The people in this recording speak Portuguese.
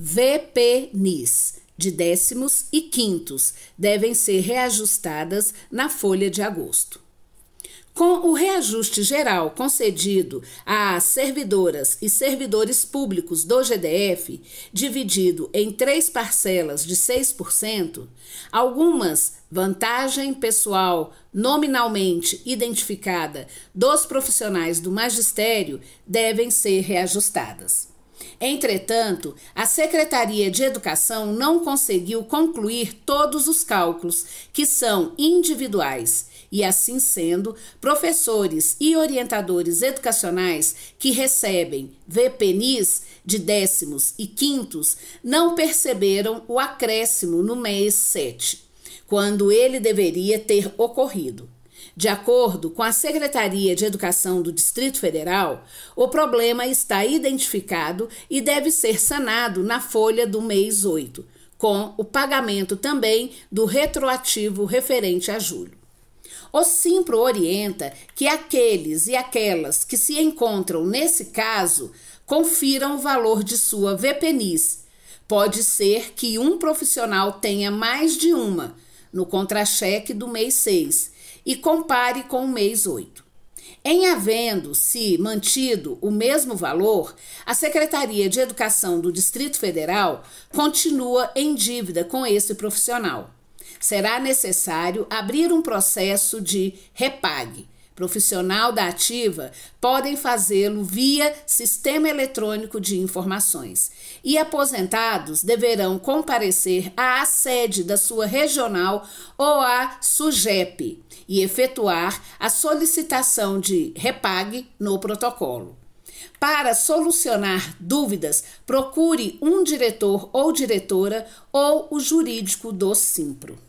VPNIS de décimos e quintos devem ser reajustadas na folha de agosto. Com o reajuste geral concedido a servidoras e servidores públicos do GDF, dividido em três parcelas de 6%, algumas vantagem pessoal nominalmente identificada dos profissionais do magistério devem ser reajustadas. Entretanto, a Secretaria de Educação não conseguiu concluir todos os cálculos, que são individuais, e assim sendo, professores e orientadores educacionais que recebem VPNIs de décimos e quintos não perceberam o acréscimo no mês 7, quando ele deveria ter ocorrido. De acordo com a Secretaria de Educação do Distrito Federal, o problema está identificado e deve ser sanado na folha do mês 8, com o pagamento também do retroativo referente a julho. O Simpro orienta que aqueles e aquelas que se encontram nesse caso confiram o valor de sua VPNIS. Pode ser que um profissional tenha mais de uma, no contra-cheque do mês 6 e compare com o mês 8. Em havendo-se mantido o mesmo valor, a Secretaria de Educação do Distrito Federal continua em dívida com esse profissional. Será necessário abrir um processo de repague profissional da ativa podem fazê-lo via Sistema Eletrônico de Informações. E aposentados deverão comparecer à sede da sua regional ou à SUGEP e efetuar a solicitação de repag no protocolo. Para solucionar dúvidas, procure um diretor ou diretora ou o jurídico do Simpro.